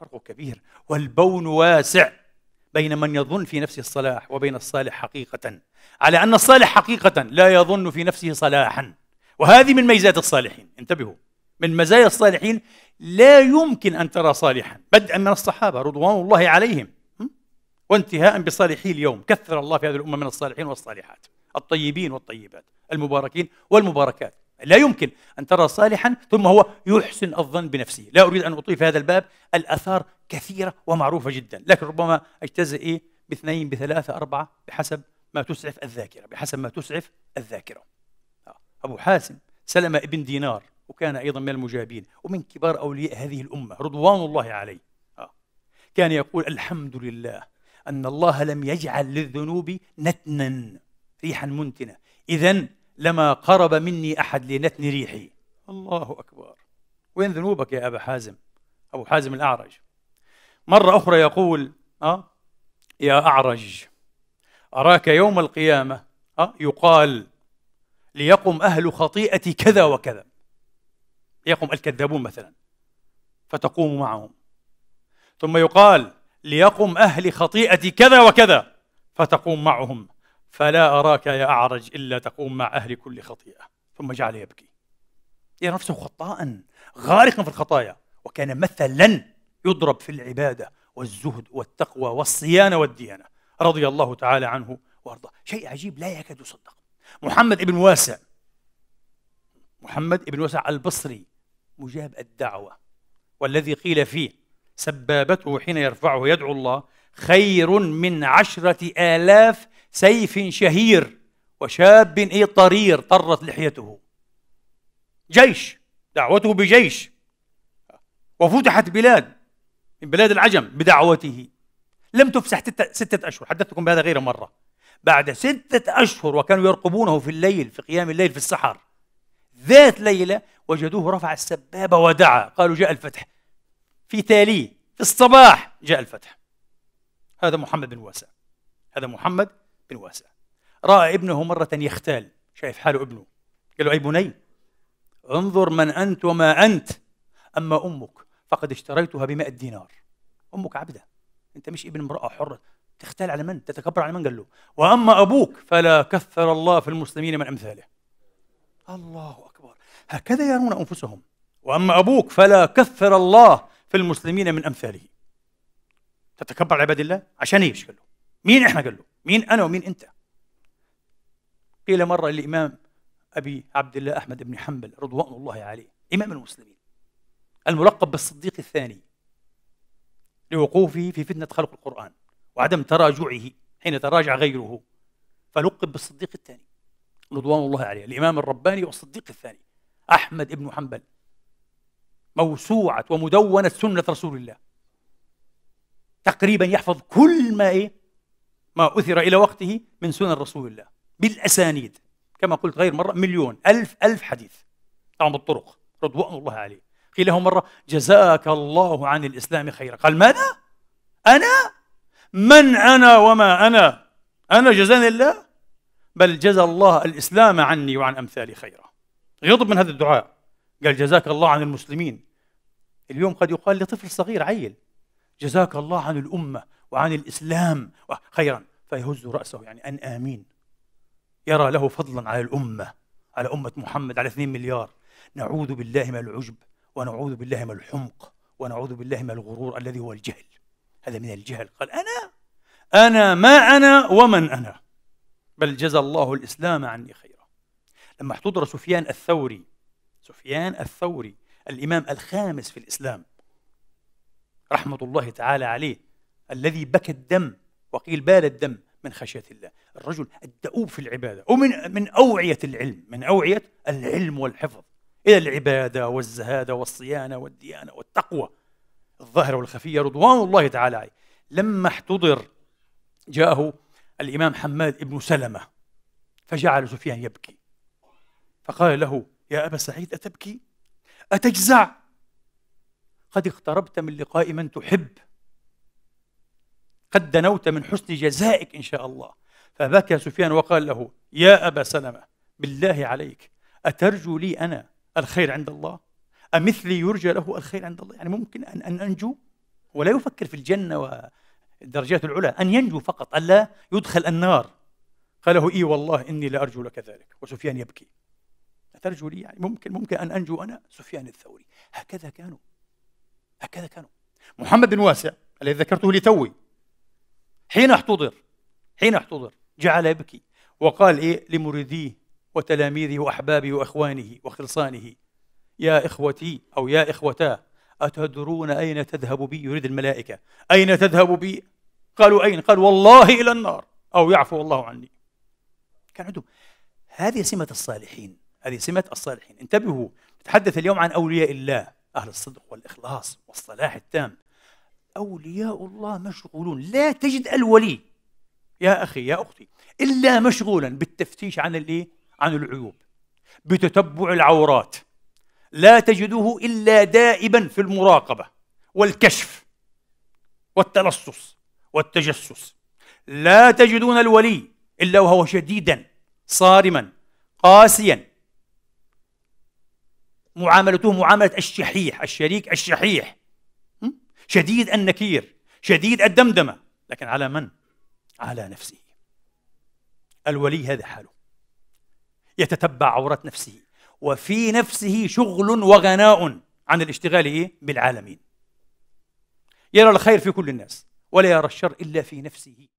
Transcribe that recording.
فرق كبير والبون واسع بين من يظن في نفسه الصلاح وبين الصالح حقيقة على أن الصالح حقيقة لا يظن في نفسه صلاحا وهذه من ميزات الصالحين انتبهوا من مزايا الصالحين لا يمكن أن ترى صالحا بدءا من الصحابة رضوان الله عليهم وانتهاء بصالحي اليوم كثر الله في هذه الأمة من الصالحين والصالحات الطيبين والطيبات المباركين والمباركات لا يمكن أن ترى صالحا ثم هو يحسن الظن بنفسه لا أريد أن أطيل في هذا الباب الأثار كثيرة ومعروفة جدا لكن ربما أجتزئ إيه؟ باثنين بثلاثة أربعة بحسب ما تسعف الذاكرة بحسب ما تسعف الذاكرة آه، أبو حاسم سلمة ابن دينار وكان أيضا من المجابين ومن كبار أولياء هذه الأمة رضوان الله عليه آه، كان يقول الحمد لله أن الله لم يجعل للذنوب نتنا ريحا منتنة إذا لما قرب مني أحد لينتني ريحي الله أكبر وين ذنوبك يا أبا حازم أبو حازم الأعرج مرة أخرى يقول أه يا أعرج أراك يوم القيامة أه يقال ليقم أهل خطيئتي كذا وكذا يقم الكذابون مثلا فتقوم معهم ثم يقال ليقم أهل خطيئتي كذا وكذا فتقوم معهم فلا أراك يا أعرج إلا تقوم مع أهل كل خطيئة ثم جعل يبكي يرى نفسه خطاء غارقا في الخطايا وكان مثلا يضرب في العبادة والزهد والتقوى والصيانة والديانة رضي الله تعالى عنه وارضاه شيء عجيب لا يكاد يصدق محمد ابن واسع محمد ابن واسع البصري مجاب الدعوة والذي قيل فيه سبابته حين يرفعه يدعو الله خير من عشرة آلاف سيف شهير وشاب اي طرير طرت لحيته جيش دعوته بجيش وفتحت بلاد من بلاد العجم بدعوته لم تفسح ستة أشهر حدثتكم بهذا غير مرة بعد ستة أشهر وكانوا يرقبونه في الليل في قيام الليل في السحر ذات ليلة وجدوه رفع السبابة ودعا قالوا جاء الفتح في تاليه في الصباح جاء الفتح هذا محمد بن واسع هذا محمد بالواسع رأى ابنه مرة يختال شايف حاله ابنه قال له أي بني انظر من أنت وما أنت أما أمك فقد اشتريتها بمائة دينار أمك عبدة أنت مش ابن امرأة حرة تختال على من تتكبر على من قال له وأما أبوك فلا كثر الله في المسلمين من أمثاله الله أكبر هكذا يرون أنفسهم وأما أبوك فلا كثر الله في المسلمين من أمثاله تتكبر على عباد الله عشان ايش قال له مين احنا قال له مين أنا ومين أنت قيل مرة للإمام أبي عبد الله أحمد بن حنبل رضوان الله عليه إمام المسلمين الملقب بالصديق الثاني لوقوفه في فتنة خلق القرآن وعدم تراجعه حين تراجع غيره فلقب بالصديق الثاني رضوان الله عليه الإمام الرباني والصديق الثاني أحمد بن حنبل موسوعة ومدونة سنة رسول الله تقريبا يحفظ كل ما إيه ما أثر إلى وقته من سنن رسول الله بالأسانيد كما قلت غير مرة مليون ألف ألف حديث طعم الطرق رضوان الله عليه قيل له مرة جزاك الله عن الإسلام خيرا قال ماذا؟ أنا؟ من أنا وما أنا؟ أنا جزاني الله؟ بل جزى الله الإسلام عني وعن أمثالي خيرا غضب من هذا الدعاء قال جزاك الله عن المسلمين اليوم قد يقال لطفل صغير عيل جزاك الله عن الأمة وعن الإسلام خيرا فيهز رأسه يعني أن آمين يرى له فضلا على الأمة على أمة محمد على 2 مليار نعوذ بالله من العجب ونعوذ بالله من الحمق ونعوذ بالله من الغرور الذي هو الجهل هذا من الجهل قال أنا أنا ما أنا ومن أنا بل جزى الله الإسلام عني خيرا لما احتضر سفيان الثوري سفيان الثوري الإمام الخامس في الإسلام رحمة الله تعالى عليه الذي بكى الدم وقيل بال الدم من خشية الله الرجل الدؤوب في العبادة ومن من أوعية العلم من أوعية العلم والحفظ إلى العبادة والزهادة والصيانة والديانة والتقوى الظاهرة والخفية رضوان الله تعالى عليه لما احتضر جاءه الإمام حماد بن سلمة فجعل سفيان يبكي فقال له يا أبا سعيد أتبكي أتجزع قد اقتربت من لقاء من تحب قد دنوت من حسن جزائك إن شاء الله فبكى سفيان وقال له يا أبا سلمة بالله عليك أترجو لي أنا الخير عند الله أمثلي يرجى له الخير عند الله يعني ممكن أن, أن أنجو ولا يفكر في الجنة والدرجات العلى أن ينجو فقط ألا يدخل النار قال له إي والله إني لأرجو لك ذلك وسفيان يبكي أترجو لي يعني ممكن ممكن أن أنجو أنا سفيان الثوري هكذا كانوا هكذا كانوا محمد بن واسع الذي ذكرته لتوي حين احتضر حين احتضر جعل يبكي وقال إيه لمريديه وتلاميذه وأحبابه وإخوانه وخلصانه يا إخوتي أو يا إخوتاه أتدرون أين تذهب بي يريد الملائكة أين تذهب بي قالوا أين قال والله إلى النار أو يعفو الله عني كان عندهم هذه سمة الصالحين هذه سمة الصالحين انتبهوا نتحدث اليوم عن أولياء الله أهل الصدق والإخلاص والصلاح التام أولياء الله مشغولون لا تجد الولي يا أخي يا أختي إلا مشغولا بالتفتيش عن الإيه؟ عن العيوب بتتبع العورات لا تجده إلا دائما في المراقبة والكشف والتلصص والتجسس لا تجدون الولي إلا وهو شديدا صارما قاسيا معاملته معاملة الشحيح الشريك الشحيح شديد النكير شديد الدمدمة لكن على من؟ على نفسه الولي هذا حاله يتتبع عوره نفسه وفي نفسه شغل وغناء عن الاشتغال إيه؟ بالعالمين يرى الخير في كل الناس ولا يرى الشر إلا في نفسه